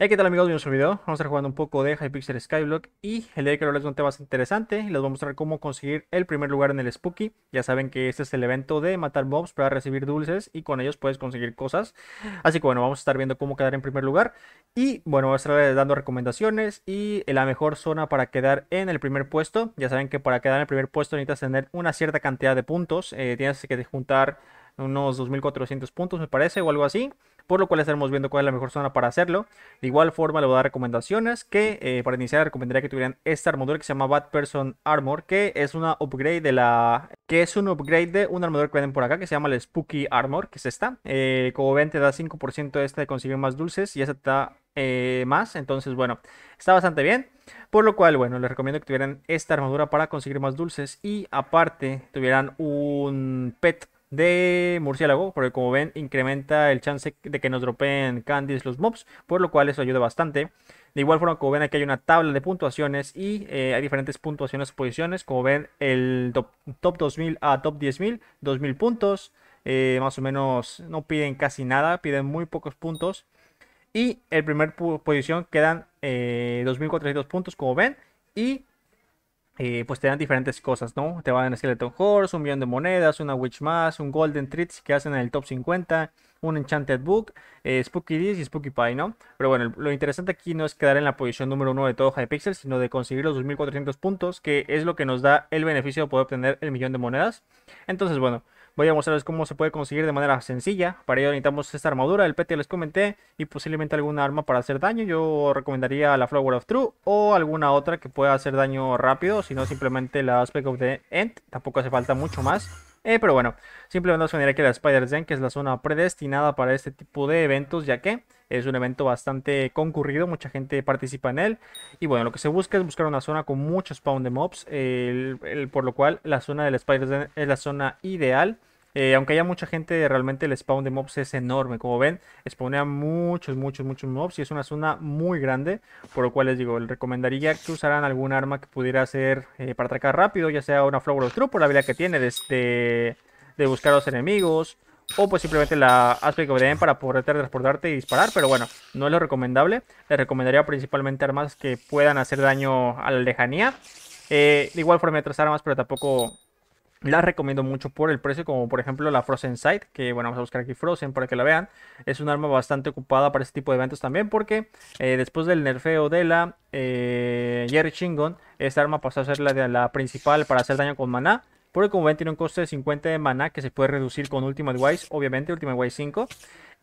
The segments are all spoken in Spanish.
Hey, ¿qué tal amigos? Bienvenidos a un video. Vamos a estar jugando un poco de Hypixel Skyblock y el día de que les un tema interesante les voy a mostrar cómo conseguir el primer lugar en el Spooky. Ya saben que este es el evento de matar mobs para recibir dulces y con ellos puedes conseguir cosas. Así que bueno, vamos a estar viendo cómo quedar en primer lugar y bueno, voy a estar eh, dando recomendaciones y la mejor zona para quedar en el primer puesto. Ya saben que para quedar en el primer puesto necesitas tener una cierta cantidad de puntos. Eh, tienes que juntar unos 2.400 puntos me parece o algo así por lo cual estaremos viendo cuál es la mejor zona para hacerlo. De igual forma le voy a dar recomendaciones que eh, para iniciar recomendaría que tuvieran esta armadura que se llama Bad Person Armor, que es una upgrade de la... que es un upgrade de una armadura que venden por acá que se llama el Spooky Armor, que es esta. Eh, como ven te da 5% de esta de conseguir más dulces y esta está eh, más. Entonces, bueno, está bastante bien. Por lo cual, bueno, les recomiendo que tuvieran esta armadura para conseguir más dulces. Y aparte, tuvieran un pet de murciélago, porque como ven incrementa el chance de que nos dropeen candies los mobs, por lo cual eso ayuda bastante. De igual forma, como ven aquí hay una tabla de puntuaciones y eh, hay diferentes puntuaciones posiciones, como ven el top, top 2000 a top 10.000, 2000 puntos, eh, más o menos no piden casi nada, piden muy pocos puntos. Y el primer posición quedan 2.400 eh, puntos, como ven, y eh, pues te dan diferentes cosas, ¿no? Te van a Skeleton Horse, un millón de monedas, una Witch más, un Golden Treats que hacen en el top 50, un Enchanted Book, eh, Spooky Dish y Spooky Pie, ¿no? Pero bueno, lo interesante aquí no es quedar en la posición número uno de todo Hypixel, sino de conseguir los 2400 puntos, que es lo que nos da el beneficio de poder obtener el millón de monedas. Entonces, bueno, Voy a mostrarles cómo se puede conseguir de manera sencilla. Para ello necesitamos esta armadura, el pet les comenté. Y posiblemente alguna arma para hacer daño. Yo recomendaría la Flower of True o alguna otra que pueda hacer daño rápido. Si no, simplemente la Aspect of the End. Tampoco hace falta mucho más. Eh, pero bueno, simplemente nos genera que la Spider Den, que es la zona predestinada para este tipo de eventos, ya que es un evento bastante concurrido, mucha gente participa en él. Y bueno, lo que se busca es buscar una zona con muchos spawn de mobs, por lo cual la zona del Spider Den es la zona ideal eh, aunque haya mucha gente, realmente el spawn de mobs es enorme. Como ven, spawnea muchos, muchos, muchos mobs y es una zona muy grande. Por lo cual les digo, les recomendaría que usaran algún arma que pudiera ser eh, para atacar rápido, ya sea una Flower of True por la habilidad que tiene este, de, buscar a los enemigos. O pues simplemente la Aspect para poder transportarte y disparar. Pero bueno, no es lo recomendable. Les recomendaría principalmente armas que puedan hacer daño a la lejanía. Eh, igual forma otras armas, pero tampoco la recomiendo mucho por el precio, como por ejemplo la Frozen Sight, que bueno, vamos a buscar aquí Frozen para que la vean. Es un arma bastante ocupada para este tipo de eventos también, porque eh, después del nerfeo de la eh, Jerry Chingon esta arma pasó a ser la, la principal para hacer daño con maná. Porque como ven tiene un coste de 50 de mana que se puede reducir con Ultimate Wise, obviamente Ultimate Wise 5.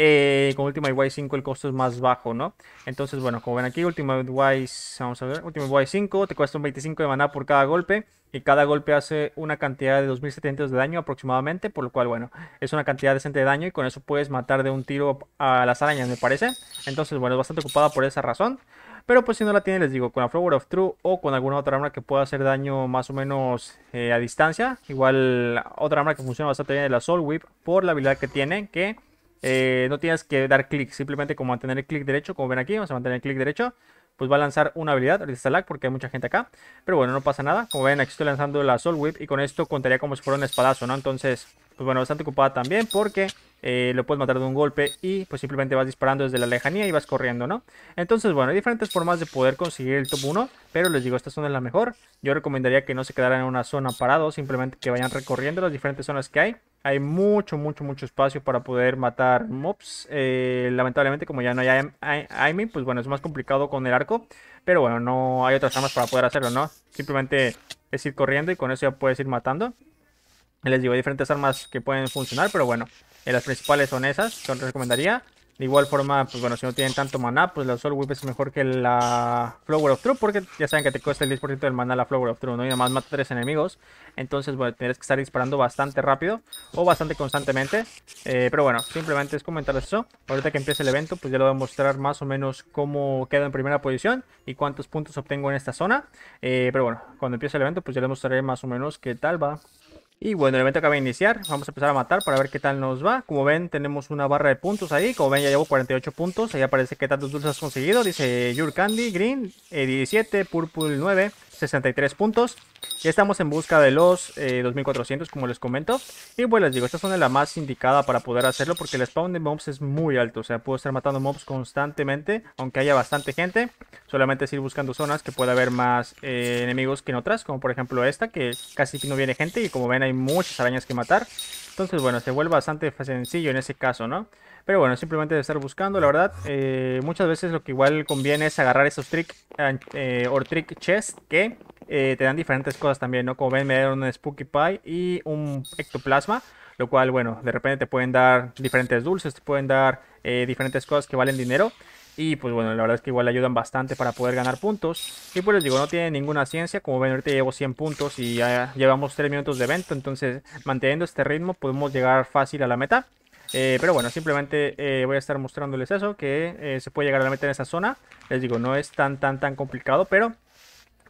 Eh, con Ultimate Wise 5 el costo es más bajo, ¿no? Entonces, bueno, como ven aquí, Ultimate Wise, vamos a ver, Ultimate Wise 5 te cuesta un 25 de maná por cada golpe y cada golpe hace una cantidad de 2700 de daño aproximadamente, por lo cual, bueno, es una cantidad decente de daño y con eso puedes matar de un tiro a las arañas, me parece. Entonces, bueno, es bastante ocupada por esa razón. Pero pues si no la tiene, les digo, con la Flower of True o con alguna otra arma que pueda hacer daño más o menos eh, a distancia. Igual otra arma que funciona bastante bien es la Soul Whip por la habilidad que tiene, que eh, no tienes que dar clic, simplemente como mantener el clic derecho, como ven aquí, vamos a mantener el clic derecho. Pues va a lanzar una habilidad, ahorita está lag porque hay mucha gente acá. Pero bueno, no pasa nada. Como ven, aquí estoy lanzando la Soul Whip y con esto contaría como si fuera un espadazo, ¿no? Entonces, pues bueno, bastante ocupada también porque eh, lo puedes matar de un golpe y pues simplemente vas disparando desde la lejanía y vas corriendo, ¿no? Entonces, bueno, hay diferentes formas de poder conseguir el top 1, pero les digo, esta zona es la mejor. Yo recomendaría que no se quedaran en una zona parado. simplemente que vayan recorriendo las diferentes zonas que hay. Hay mucho, mucho, mucho espacio para poder matar mobs. Eh, lamentablemente, como ya no hay aiming, pues bueno, es más complicado con el arco. Pero bueno, no hay otras armas para poder hacerlo, ¿no? Simplemente es ir corriendo y con eso ya puedes ir matando. Les digo, hay diferentes armas que pueden funcionar, pero bueno. Eh, las principales son esas, que recomendaría. De igual forma, pues bueno, si no tienen tanto maná, pues la Soul Whip es mejor que la Flower of True, porque ya saben que te cuesta el 10% del maná la Flower of True, ¿no? Y más mata tres enemigos. Entonces, bueno, tendrías que estar disparando bastante rápido o bastante constantemente. Eh, pero bueno, simplemente es comentar eso. Ahorita que empiece el evento, pues ya lo voy a mostrar más o menos cómo queda en primera posición y cuántos puntos obtengo en esta zona. Eh, pero bueno, cuando empiece el evento, pues ya les mostraré más o menos qué tal va. Y bueno, el evento acaba de iniciar. Vamos a empezar a matar para ver qué tal nos va. Como ven, tenemos una barra de puntos ahí. Como ven, ya llevo 48 puntos. Ahí aparece qué tantos dulces has conseguido. Dice Your Candy, Green, 17, eh, Purple 9, 63 puntos. Ya estamos en busca de los 2400, eh, como les comento. Y bueno, pues les digo, esta zona es la más indicada para poder hacerlo porque el spawn de mobs es muy alto. O sea, puedo estar matando mobs constantemente, aunque haya bastante gente. Solamente es ir buscando zonas que pueda haber más eh, enemigos que en otras, como por ejemplo esta, que casi no viene gente. Y como ven, hay muchas arañas que matar. Entonces, bueno, se vuelve bastante sencillo en ese caso, ¿no? Pero bueno, simplemente de estar buscando, la verdad. Eh, muchas veces lo que igual conviene es agarrar esos trick eh, or trick Chests que eh, te dan diferentes cosas también, ¿no? Como ven, me dieron un Spooky Pie y un Ectoplasma. Lo cual, bueno, de repente te pueden dar diferentes dulces, te pueden dar diferentes cosas que valen dinero. Y pues bueno, la verdad es que igual ayudan bastante para poder ganar puntos. Y pues les digo, no tiene ninguna ciencia. Como ven, ahorita llevo 100 puntos y ya llevamos 3 minutos de evento. Entonces, manteniendo este ritmo, podemos llegar fácil a la meta. Eh, pero bueno, simplemente eh, voy a estar mostrándoles eso, que eh, se puede llegar a la meta en esa zona. Les digo, no es tan, tan, tan complicado, pero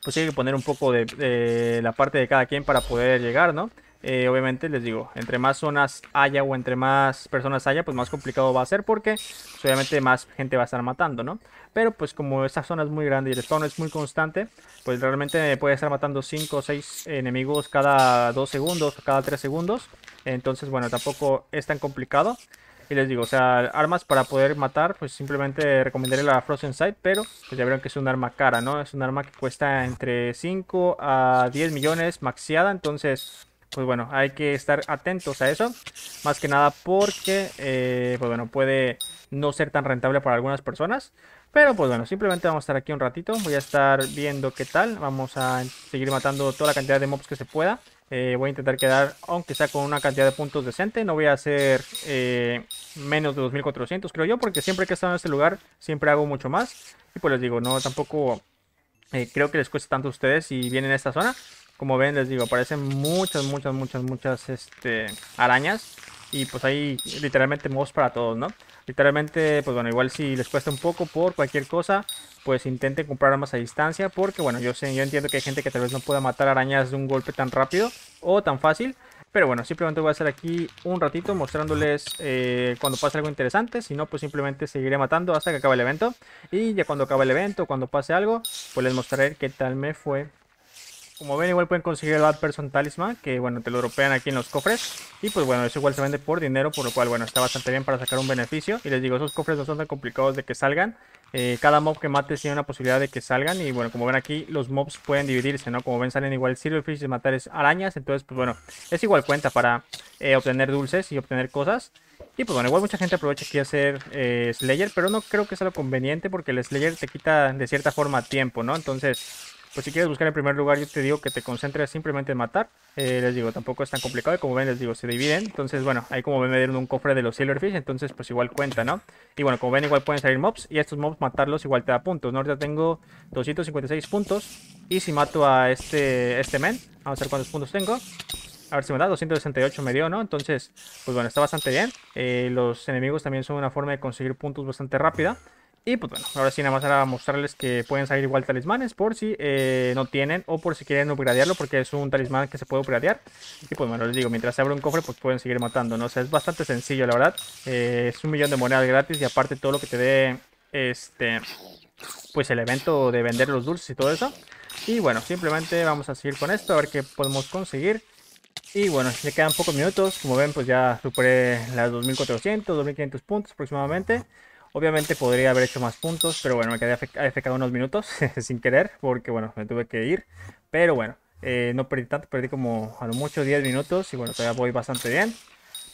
pues hay que poner un poco de la parte de cada quien para poder llegar, ¿no? Eh, obviamente les digo, entre más zonas haya o entre más personas haya, pues más complicado va a ser porque pues, obviamente más gente va a estar matando, ¿no? Pero pues como esta zona es muy grande y el spawn es muy constante, pues realmente puede estar matando 5 o 6 enemigos cada 2 segundos o cada 3 segundos. Entonces, bueno, tampoco es tan complicado. Y les digo, o sea, armas para poder matar, pues simplemente recomendaré la Frozen Sight, pero pues ya vieron que es un arma cara, ¿no? Es un arma que cuesta entre 5 a 10 millones maxiada, entonces pues bueno, hay que estar atentos a eso. Más que nada porque, eh, pues bueno, puede no ser tan rentable para algunas personas. Pero pues bueno, simplemente vamos a estar aquí un ratito. Voy a estar viendo qué tal. Vamos a seguir matando toda la cantidad de mobs que se pueda. Eh, voy a intentar quedar, aunque sea con una cantidad de puntos decente. No voy a hacer eh, menos de 2400, creo yo. Porque siempre que he estado en este lugar, siempre hago mucho más. Y pues les digo, no, tampoco creo que les cueste tanto a ustedes si vienen a esta zona. Como ven, les digo, aparecen muchas, muchas, muchas, muchas este, arañas. Y pues hay literalmente mobs para todos, ¿no? Literalmente, pues bueno, igual si les cuesta un poco por cualquier cosa, pues intenten comprar armas a distancia. Porque bueno, yo sé, yo entiendo que hay gente que tal vez no pueda matar arañas de un golpe tan rápido o tan fácil. Pero bueno, simplemente voy a estar aquí un ratito mostrándoles eh, cuando pase algo interesante. Si no, pues simplemente seguiré matando hasta que acabe el evento. Y ya cuando acabe el evento, cuando pase algo, pues les mostraré qué tal me fue. Como ven, igual pueden conseguir el Bad Person Talisman, que bueno, te lo dropean aquí en los cofres. Y pues bueno, eso igual se vende por dinero, por lo cual bueno, está bastante bien para sacar un beneficio. Y les digo, esos cofres no son tan complicados de que salgan. Eh, cada mob que mates tiene una posibilidad de que salgan. Y bueno, como ven aquí, los mobs pueden dividirse, ¿no? Como ven, salen igual silverfish de matar es arañas. Entonces, pues bueno, es igual cuenta para eh, obtener dulces y obtener cosas. Y pues bueno, igual mucha gente aprovecha aquí a hacer eh, Slayer, pero no creo que sea lo conveniente porque el Slayer te quita de cierta forma tiempo, ¿no? Entonces, pues si quieres buscar en primer lugar, yo te digo que te concentres simplemente en matar. Eh, les digo, tampoco es tan complicado. Y como ven, les digo, se dividen. Entonces, bueno, ahí como ven me dieron un cofre de los Silverfish. Entonces, pues igual cuenta, ¿no? Y bueno, como ven, igual pueden salir mobs. Y estos mobs matarlos igual te da puntos, ¿no? Ahorita tengo 256 puntos. Y si mato a este, este men, vamos a ver cuántos puntos tengo. A ver si me da, 268 me dio, ¿no? Entonces, pues bueno, está bastante bien. Eh, los enemigos también son una forma de conseguir puntos bastante rápida. Y pues bueno, ahora sí nada más era mostrarles que pueden salir igual talismanes por si eh, no tienen o por si quieren upgradearlo porque es un talismán que se puede upgradear. Y pues bueno, les digo, mientras se abre un cofre pues pueden seguir matando, ¿no? O sea, es bastante sencillo la verdad. Eh, es un millón de monedas gratis y aparte todo lo que te dé este... Pues el evento de vender los dulces y todo eso. Y bueno, simplemente vamos a seguir con esto, a ver qué podemos conseguir. Y bueno, le quedan pocos minutos. Como ven, pues ya superé las 2400, 2500 puntos aproximadamente. Obviamente podría haber hecho más puntos, pero bueno, me quedé afectado unos minutos sin querer, porque bueno, me tuve que ir. Pero bueno, eh, no perdí tanto, perdí como a lo mucho 10 minutos y bueno, todavía voy bastante bien.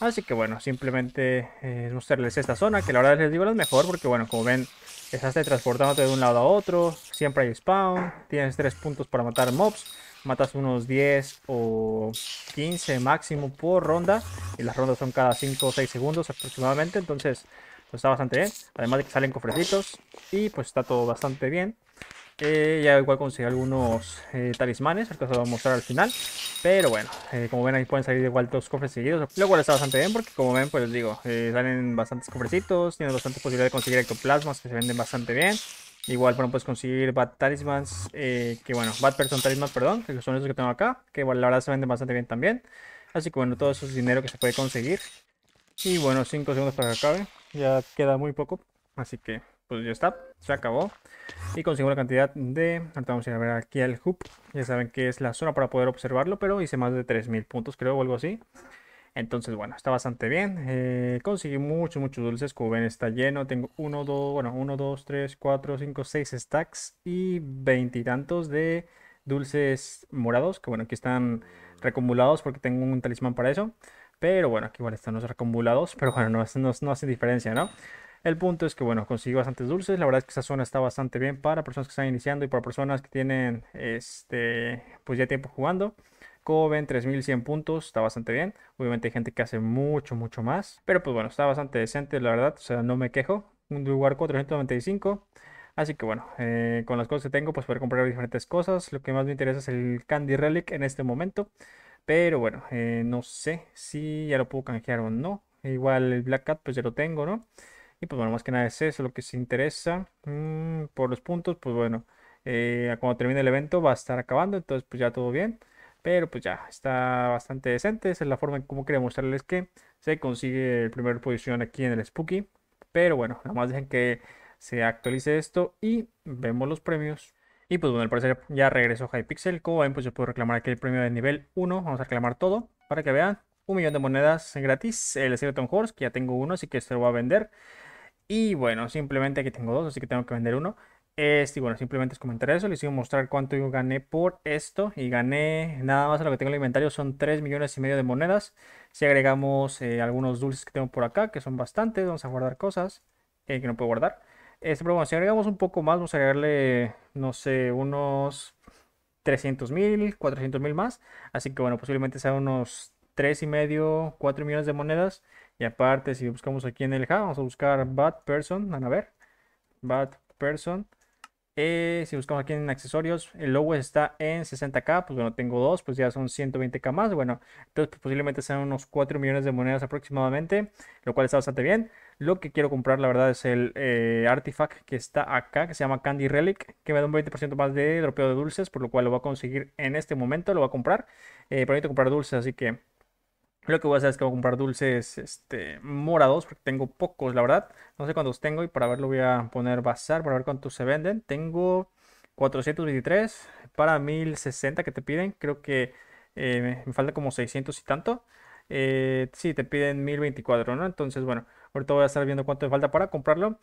Así que bueno, simplemente mostrarles eh, esta zona, que la verdad les digo es mejor, porque bueno, como ven, estás transportándote de un lado a otro, siempre hay spawn, tienes 3 puntos para matar mobs, matas unos 10 o 15 máximo por ronda, y las rondas son cada 5 o 6 segundos aproximadamente, entonces pues está bastante bien. Además de que salen cofrecitos y pues está todo bastante bien. Eh, ya igual conseguí algunos eh, talismanes, que os voy a mostrar al final. Pero bueno, eh, como ven ahí pueden salir igual dos cofres seguidos, lo cual está bastante bien porque como ven, pues les digo, eh, salen bastantes cofrecitos, tienes bastante posibilidad de conseguir ectoplasmas que se venden bastante bien. Igual, bueno, puedes conseguir Bad Talismans, que bueno, Bad Person Talismans, perdón, que son esos que tengo acá, que la verdad se venden bastante bien también. Así que bueno, todo eso es dinero que se puede conseguir. Y bueno, 5 segundos para que acabe. Ya queda muy poco. Así que, pues ya está. Se acabó. Y consigo la cantidad de... Ahorita vamos a ir a ver aquí al hub. Ya saben que es la zona para poder observarlo, pero hice más de 3000 puntos, creo, o algo así. Entonces, bueno, está bastante bien. Eh, conseguí muchos, muchos dulces. Como ven, está lleno. Tengo 1, 2, bueno, 1, 2, 3, 4, 5, 6 stacks y veintitantos de dulces morados. Que bueno, aquí están recumulados porque tengo un talismán para eso. Pero bueno, aquí igual están los acumulados, pero bueno, no, no, hace diferencia, ¿no? El punto es que, bueno, conseguí bastantes dulces. La verdad es que esa zona está bastante bien para personas que están iniciando y para personas que tienen, este, pues ya tiempo jugando. Como ven, 3100 puntos, está bastante bien. Obviamente hay gente que hace mucho, mucho más. Pero pues bueno, está bastante decente, la verdad. O sea, no me quejo. Un lugar 495. Así que bueno, eh, con las cosas que tengo, pues poder comprar diferentes cosas. Lo que más me interesa es el Candy Relic en este momento. Pero bueno, eh, no sé si ya lo puedo canjear o no. Igual el Black Cat pues ya lo tengo, ¿no? Y pues bueno, más que nada es eso lo que se interesa. Mm, por los puntos, pues bueno, eh, cuando termine el evento va a estar acabando, entonces pues ya todo bien. Pero pues ya está bastante decente. Esa es la forma en cómo quería mostrarles que se consigue el primer posición aquí en el Spooky. Pero bueno, nada más dejen que se actualice esto y vemos los premios. Y pues bueno, al parecer ya regresó Hypixel. Como ven, pues yo puedo reclamar aquí el premio de nivel 1. Vamos a reclamar todo para que vean. Un millón de monedas gratis. El Skeleton Horse, que ya tengo uno, así que este lo voy a vender. Y bueno, simplemente aquí tengo dos, así que tengo que vender uno. Este, bueno, simplemente es comentar eso. Les iba a mostrar cuánto yo gané por esto. Y gané nada más a lo que tengo en el inventario. Son 3 millones y medio de monedas. Si agregamos eh, algunos dulces que tengo por acá, que son bastantes. Vamos a guardar cosas eh, que no puedo guardar. Este, pero si agregamos un poco más, vamos a agregarle, no sé, unos 300 mil, 400 mil más. Así que bueno, posiblemente sean unos 3 y medio, 4 millones de monedas. Y aparte, si buscamos aquí en el hub, vamos a buscar bad person, van a ver, bad person. Eh, si buscamos aquí en accesorios, el logo está en 60k, pues bueno, tengo dos, pues ya son 120k más, bueno, entonces pues posiblemente sean unos 4 millones de monedas aproximadamente, lo cual está bastante bien. Lo que quiero comprar, la verdad, es el eh, artifact que está acá, que se llama Candy Relic, que me da un 20% más de dropeo de dulces, por lo cual lo voy a conseguir en este momento, lo voy a comprar. Eh, permite comprar dulces, así que lo que voy a hacer es que voy a comprar dulces este, morados, porque tengo pocos, la verdad. No sé cuántos tengo y para verlo voy a poner basar para ver cuántos se venden. Tengo 423 para 1060 que te piden. Creo que eh, me falta como 600 y tanto. Eh, sí, te piden 1024, ¿no? Entonces, bueno, Ahorita voy a estar viendo cuánto me falta para comprarlo.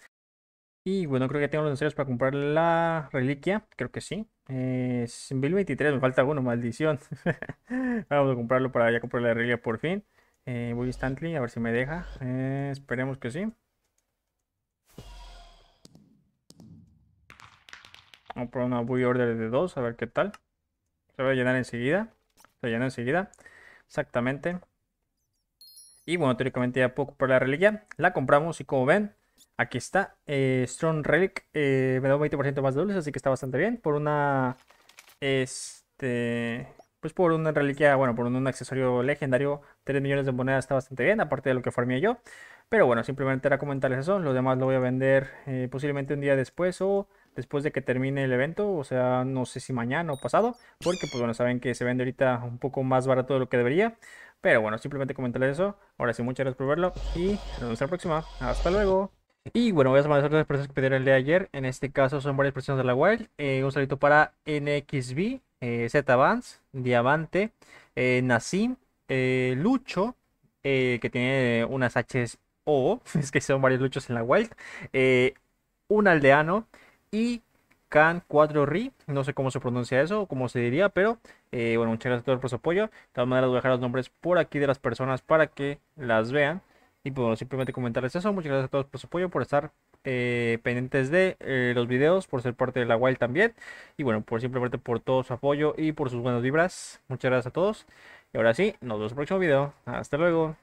Y bueno, creo que tengo los necesarios para comprar la reliquia. Creo que sí. es 1023, me falta uno, maldición. Vamos a comprarlo para ya comprar la reliquia por fin. Eh, voy instantly, a ver si me deja. Eh, esperemos que sí. Vamos a poner una buy order de 2, a ver qué tal. Se va a llenar enseguida. Se llena enseguida. Exactamente. Y bueno, teóricamente ya poco por la reliquia. La compramos y como ven, aquí está. Eh, Strong Relic eh, me da un 20% más de dulces así que está bastante bien. Por una... Este... Pues por una reliquia, bueno, por un, accesorio legendario, 3 millones de monedas está bastante bien, aparte de lo que farmé yo. Pero bueno, simplemente era comentarles eso. Los demás lo voy a vender eh, posiblemente un día después o después de que termine el evento, o sea, no sé si mañana o pasado, porque pues bueno, saben que se vende ahorita un poco más barato de lo que debería, pero bueno, simplemente comentarles eso. Ahora sí, muchas gracias por verlo y nos vemos en la próxima. Hasta luego. Y bueno, voy a mandar las personas que pidieron el de ayer. En este caso son varias personas de la Wild. Eh, un saludo para NXB, eh, z Diamante, eh, eh Lucho, eh, que tiene unas HSO. O, es que son varios luchos en la Wild. un aldeano y Can 4RI, no sé cómo se pronuncia eso o cómo se diría, pero eh, bueno, muchas gracias a todos por su apoyo. De todas maneras, voy a dejar los nombres por aquí de las personas para que las vean. Y pues, bueno, simplemente comentarles eso. Muchas gracias a todos por su apoyo, por estar eh, pendientes de eh, los videos, por ser parte de la Wild también. Y bueno, por simplemente por todo su apoyo y por sus buenas vibras. Muchas gracias a todos. Y ahora sí, nos vemos en el próximo video. Hasta luego.